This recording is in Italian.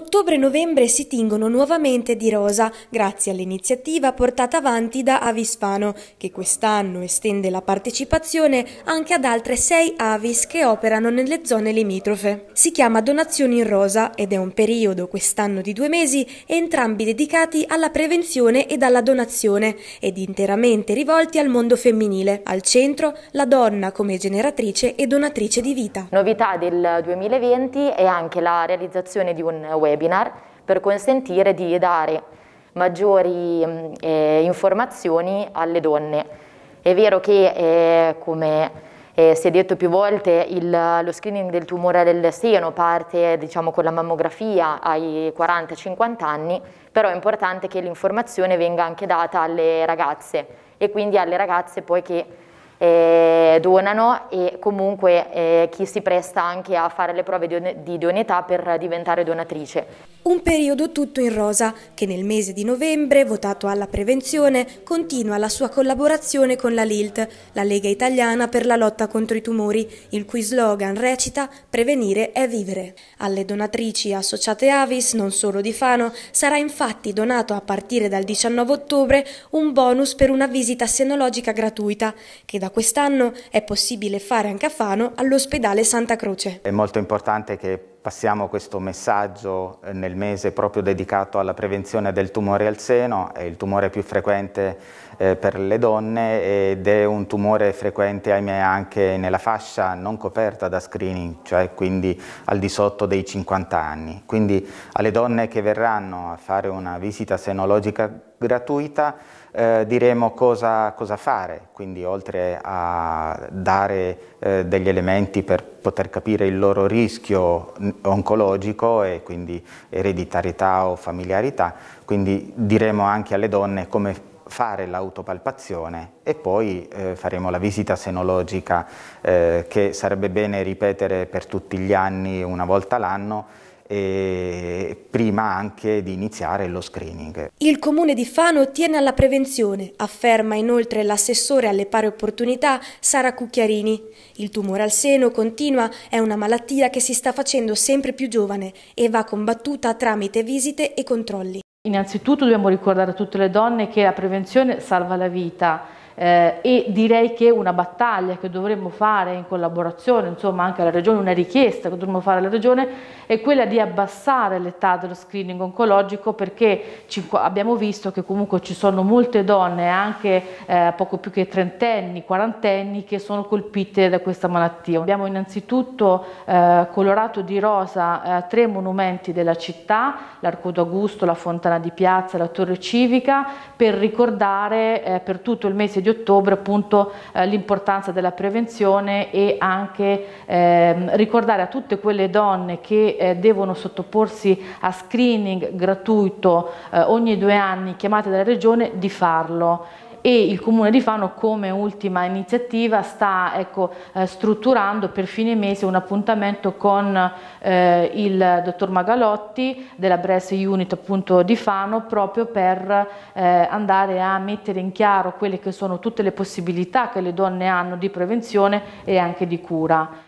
Ottobre-novembre si tingono nuovamente di rosa grazie all'iniziativa portata avanti da Avisfano, che quest'anno estende la partecipazione anche ad altre sei Avis che operano nelle zone limitrofe. Si chiama Donazioni in Rosa ed è un periodo, quest'anno di due mesi, entrambi dedicati alla prevenzione ed alla donazione ed interamente rivolti al mondo femminile. Al centro la donna come generatrice e donatrice di vita. Novità del 2020 è anche la realizzazione di un web webinar per consentire di dare maggiori mm, eh, informazioni alle donne. È vero che, eh, come eh, si è detto più volte, il, lo screening del tumore del seno parte diciamo, con la mammografia ai 40-50 anni, però è importante che l'informazione venga anche data alle ragazze e quindi alle ragazze poi che eh, donano e comunque eh, chi si presta anche a fare le prove di, di idoneità per diventare donatrice. Un periodo tutto in rosa che nel mese di novembre, votato alla prevenzione, continua la sua collaborazione con la LILT, la Lega Italiana per la lotta contro i tumori, il cui slogan recita Prevenire è vivere. Alle donatrici associate Avis, non solo di Fano, sarà infatti donato a partire dal 19 ottobre un bonus per una visita senologica gratuita che da da quest'anno è possibile fare anche a Fano all'ospedale Santa Croce. È molto importante che passiamo questo messaggio eh, nel mese proprio dedicato alla prevenzione del tumore al seno, è il tumore più frequente eh, per le donne ed è un tumore frequente ahimè anche nella fascia non coperta da screening, cioè quindi al di sotto dei 50 anni. Quindi alle donne che verranno a fare una visita senologica gratuita eh, diremo cosa, cosa, fare, quindi oltre a dare eh, degli elementi per poter capire il loro rischio oncologico e quindi ereditarietà o familiarità, quindi diremo anche alle donne come fare l'autopalpazione e poi eh, faremo la visita senologica eh, che sarebbe bene ripetere per tutti gli anni una volta l'anno e prima anche di iniziare lo screening. Il comune di Fano tiene alla prevenzione, afferma inoltre l'assessore alle pari opportunità Sara Cucchiarini. Il tumore al seno continua è una malattia che si sta facendo sempre più giovane e va combattuta tramite visite e controlli. Innanzitutto dobbiamo ricordare a tutte le donne che la prevenzione salva la vita eh, e direi che una battaglia che dovremmo fare in collaborazione, insomma anche alla Regione, una richiesta che dovremmo fare alla Regione è quella di abbassare l'età dello screening oncologico perché ci, abbiamo visto che comunque ci sono molte donne, anche eh, poco più che trentenni, quarantenni, che sono colpite da questa malattia. Abbiamo innanzitutto eh, colorato di rosa eh, tre monumenti della città, l'Arco d'Augusto, la Fontana di Piazza, la Torre Civica, per ricordare eh, per tutto il mese di di ottobre appunto eh, l'importanza della prevenzione e anche eh, ricordare a tutte quelle donne che eh, devono sottoporsi a screening gratuito eh, ogni due anni chiamate dalla regione di farlo e il Comune di Fano come ultima iniziativa sta ecco, eh, strutturando per fine mese un appuntamento con eh, il dottor Magalotti della Breast Unit appunto, di Fano proprio per eh, andare a mettere in chiaro quelle che sono tutte le possibilità che le donne hanno di prevenzione e anche di cura.